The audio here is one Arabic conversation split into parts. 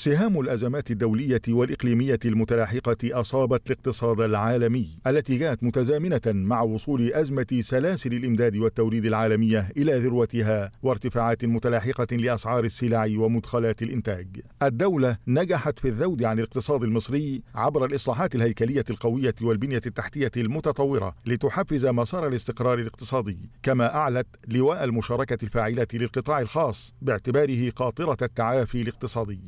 سهام الأزمات الدولية والإقليمية المتلاحقة أصابت الاقتصاد العالمي التي كانت متزامنة مع وصول أزمة سلاسل الإمداد والتوريد العالمية إلى ذروتها وارتفاعات متلاحقة لأسعار السلع ومدخلات الإنتاج الدولة نجحت في الذود عن الاقتصاد المصري عبر الإصلاحات الهيكلية القوية والبنية التحتية المتطورة لتحفز مسار الاستقرار الاقتصادي كما أعلت لواء المشاركة الفاعلة للقطاع الخاص باعتباره قاطرة التعافي الاقتصادي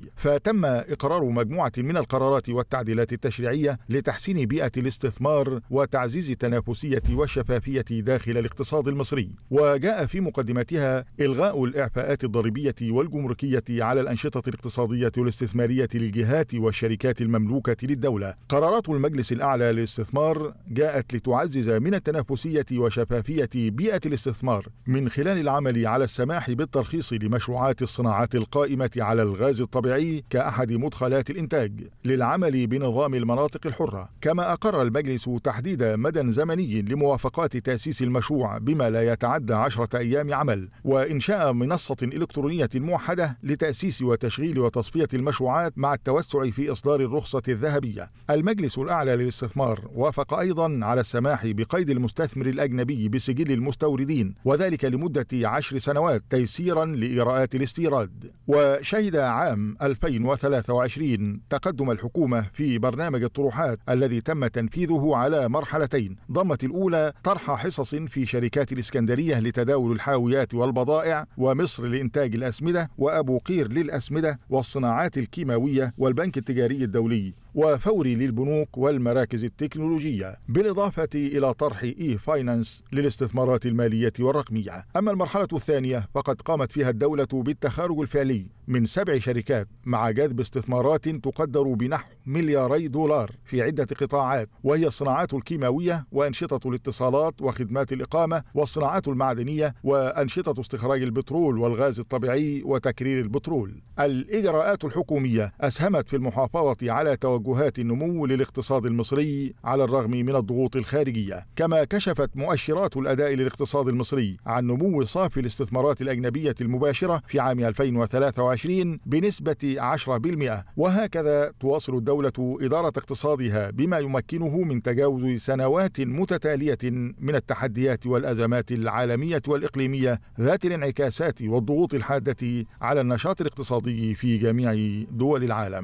تم إقرار مجموعة من القرارات والتعديلات التشريعية لتحسين بيئة الاستثمار وتعزيز التنافسية والشفافية داخل الاقتصاد المصري وجاء في مقدمتها إلغاء الإعفاءات الضريبية والجمركية على الأنشطة الاقتصادية والاستثمارية للجهات والشركات المملوكة للدولة قرارات المجلس الأعلى للاستثمار جاءت لتعزز من التنافسية وشفافية بيئة الاستثمار من خلال العمل على السماح بالترخيص لمشروعات الصناعات القائمة على الغاز الطبيعي كأحد مدخلات الإنتاج للعمل بنظام المناطق الحرة كما أقر المجلس تحديد مدى زمني لموافقات تأسيس المشروع بما لا يتعدى عشرة أيام عمل وإنشاء منصة إلكترونية موحدة لتأسيس وتشغيل وتصفية المشروعات مع التوسع في إصدار الرخصة الذهبية المجلس الأعلى للاستثمار وافق أيضا على السماح بقيد المستثمر الأجنبي بسجل المستوردين وذلك لمدة عشر سنوات تيسيرا لإجراءات الاستيراد وشهد عام 2000 2023 تقدم الحكومة في برنامج الطروحات الذي تم تنفيذه على مرحلتين ضمت الأولى طرح حصص في شركات الإسكندرية لتداول الحاويات والبضائع ومصر لإنتاج الأسمدة وأبو قير للأسمدة والصناعات الكيماوية والبنك التجاري الدولي وفوري للبنوك والمراكز التكنولوجية بالإضافة إلى طرح إي فاينانس للاستثمارات المالية والرقمية أما المرحلة الثانية فقد قامت فيها الدولة بالتخارج الفعلي من سبع شركات مع جذب استثمارات تقدر بنحو ملياري دولار في عدة قطاعات وهي الصناعات الكيماوية وأنشطة الاتصالات وخدمات الإقامة والصناعات المعدنية وأنشطة استخراج البترول والغاز الطبيعي وتكرير البترول الإجراءات الحكومية أسهمت في المحافظة على توجهات النمو للاقتصاد المصري على الرغم من الضغوط الخارجية كما كشفت مؤشرات الأداء للاقتصاد المصري عن نمو صافي الاستثمارات الأجنبية المباشرة في عام 2023 بنسبة 10% وهكذا تواصل الدولة الدولة إدارة اقتصادها بما يمكنه من تجاوز سنوات متتالية من التحديات والأزمات العالمية والإقليمية ذات الانعكاسات والضغوط الحادة على النشاط الاقتصادي في جميع دول العالم.